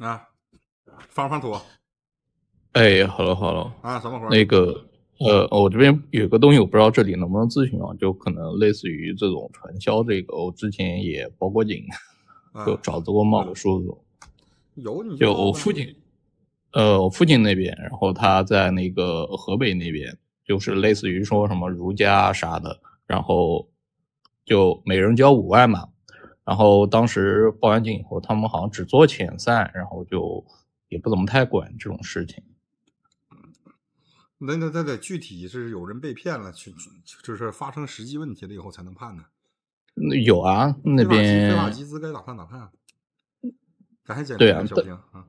啊，方方土。哎，哈喽哈喽。啊，什么活？那个，呃，我这边有个东西，我不知道这里能不能咨询啊，就可能类似于这种传销这个，我之前也报过警，就找过某个叔叔。有你？就我父亲，呃，我父亲那边，然后他在那个河北那边，就是类似于说什么儒家啥的，然后就每人交五万嘛。然后当时报完警以后，他们好像只做遣散，然后就也不怎么太管这种事情。那那那得具体是有人被骗了，去就是发生实际问题了以后才能判呢。有啊，那边非打集资该咋判咋判。咱还检对啊，小啊，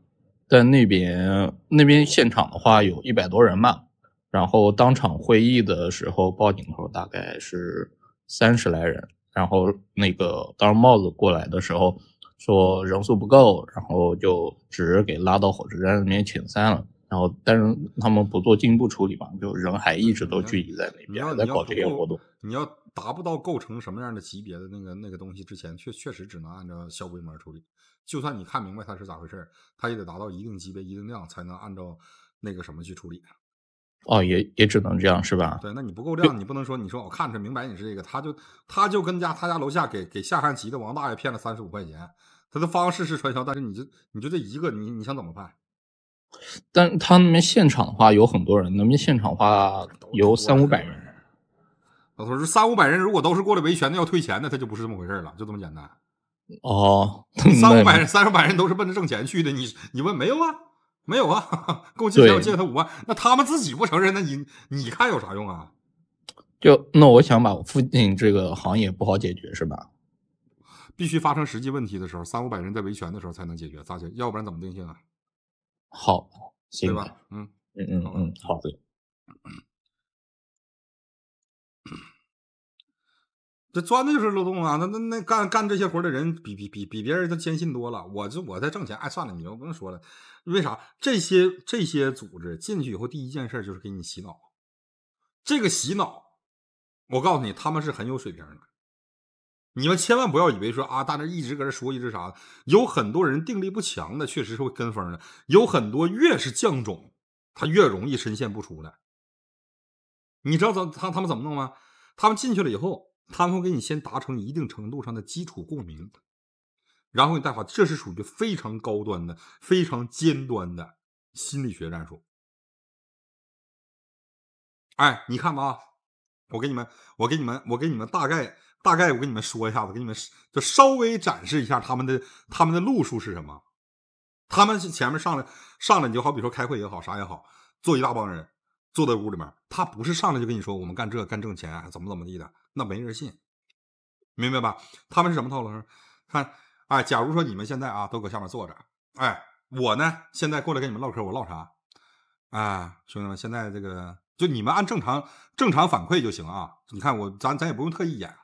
在那边那边现场的话有一百多人嘛，然后当场会议的时候报警的时候大概是三十来人。然后那个当帽子过来的时候，说人数不够，然后就只给拉到火车站里面遣散了。然后但是他们不做进一步处理嘛，就人还一直都聚集在那边，在搞这些活动。你要达不到构成什么样的级别的那个那个东西之前，确确实只能按照小规模处理。就算你看明白它是咋回事，它也得达到一定级别、一定量，才能按照那个什么去处理。哦，也也只能这样是吧？对，那你不够量，你不能说，你说我看着明白你是这个，他就他就跟家他家楼下给给下象棋的王大爷骗了三十五块钱，他的方式是传销，但是你这你就这一个，你你想怎么办？但他那边现场的话有很多人，那边现场的话有三五百人。老头说三五百人，如果都是过来维权的要退钱的，他就不是这么回事了，就这么简单。哦，三五百人，三五百人都是奔着挣钱去的，你你问没有啊？没有啊，够借钱我借他五万，那他们自己不承认，那你你看有啥用啊？就那我想把我父亲这个行业不好解决是吧？必须发生实际问题的时候，三五百人在维权的时候才能解决，咋解？要不然怎么定性啊？好，行吧，嗯嗯嗯嗯，好，嗯这钻的就是漏洞啊！那那那干干这些活的人，比比比比别人都坚信多了。我这我在挣钱，哎，算了，你就不用说了。为啥？这些这些组织进去以后，第一件事就是给你洗脑。这个洗脑，我告诉你，他们是很有水平的。你们千万不要以为说啊，大家一直搁这说一直啥，有很多人定力不强的，确实是会跟风的。有很多越是犟种，他越容易深陷不出的。你知道怎他他们怎么弄吗？他们进去了以后。他们会给你先达成一定程度上的基础共鸣，然后你再发。这是属于非常高端的、非常尖端的心理学战术。哎，你看吧，我给你们，我给你们，我给你们大概大概我给你们说一下子，给你们就稍微展示一下他们的他们的路数是什么。他们是前面上来上来，你就好比说开会也好，啥也好，坐一大帮人坐在屋里面。他不是上来就跟你说我们干这干挣钱怎么怎么地的，那没人信，明白吧？他们是什么套路？看，哎，假如说你们现在啊都搁下面坐着，哎，我呢现在过来跟你们唠嗑，我唠啥？哎，兄弟们，现在这个就你们按正常正常反馈就行啊。你看我咱咱也不用特意演，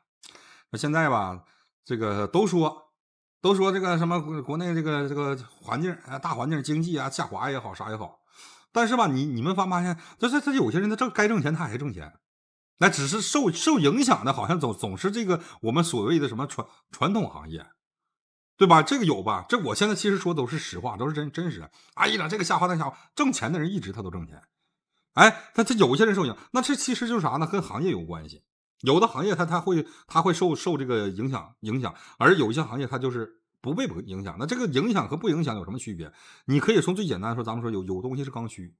那现在吧，这个都说都说这个什么国内这个这个环境啊大环境经济啊下滑也好啥也好。但是吧，你你们发发现，就是他有些人他挣该挣钱，他还挣钱，那只是受受影响的，好像总总是这个我们所谓的什么传传统行业，对吧？这个有吧？这我现在其实说都是实话，都是真真实。哎呀，这个瞎话，那瞎话，挣钱的人一直他都挣钱。哎，他他有些人受影响，那这其实就是啥呢？跟行业有关系，有的行业他他会他会受受这个影响影响，而有一些行业他就是。不被影响，那这个影响和不影响有什么区别？你可以说最简单的说，咱们说有有东西是刚需，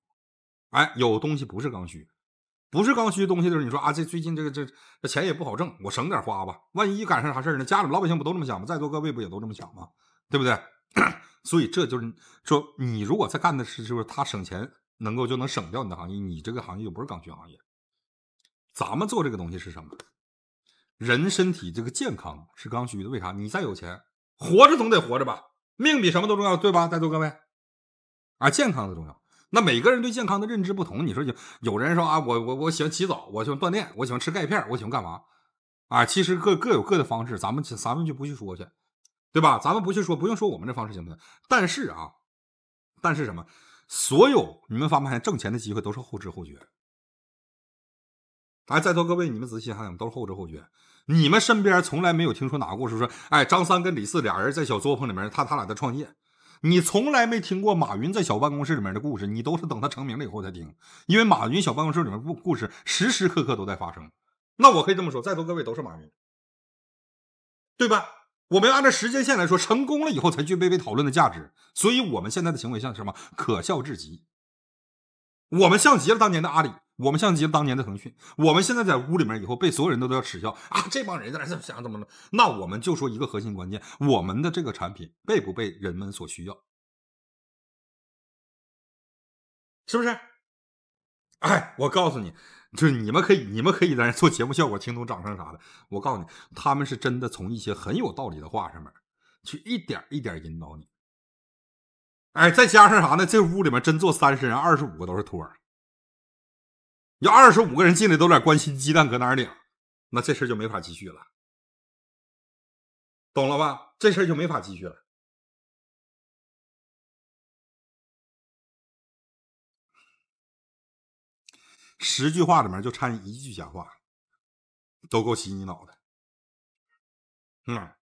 哎，有东西不是刚需，不是刚需东西的时候，你说啊，这最近这个这这钱也不好挣，我省点花吧，万一赶上啥事儿呢？家里老百姓不都这么想吗？在座各位不也都这么想吗？对不对？所以这就是说，你如果在干的是就是他省钱能够就能省掉你的行业，你这个行业就不是刚需行业。咱们做这个东西是什么？人身体这个健康是刚需的，为啥？你再有钱。活着总得活着吧，命比什么都重要，对吧？在座各位，啊，健康的重要。那每个人对健康的认知不同，你说有有人说啊，我我我喜欢起早，我喜欢锻炼，我喜欢吃钙片，我喜欢干嘛？啊，其实各各有各的方式，咱们咱们就不去说去，对吧？咱们不去说，不用说我们这方式行不行？但是啊，但是什么？所有你们发现挣钱的机会都是后知后觉。哎，在座各位，你们仔细想想，都是后知后觉。你们身边从来没有听说哪个故事说，哎，张三跟李四俩人在小作坊里面，他他俩在创业。你从来没听过马云在小办公室里面的故事，你都是等他成名了以后才听。因为马云小办公室里面故故事时时刻刻都在发生。那我可以这么说，在座各位都是马云，对吧？我们要按照时间线来说，成功了以后才具备被讨论的价值。所以我们现在的行为像什么？可笑至极。我们像极了当年的阿里。我们像了当年的腾讯，我们现在在屋里面，以后被所有人都都要耻笑啊！这帮人在那怎么想怎么了？那我们就说一个核心关键，我们的这个产品被不被人们所需要？是不是？哎，我告诉你，就是你们可以，你们可以在那做节目效果，听懂掌声啥的。我告诉你，他们是真的从一些很有道理的话上面去一点一点引导你。哎，再加上啥呢？这屋里面真坐三十人，二十五个都是托儿。要二十五个人进来都在关心鸡蛋搁哪儿领，那这事就没法继续了，懂了吧？这事就没法继续了。十句话里面就掺一句假话，都够洗你脑袋，嗯。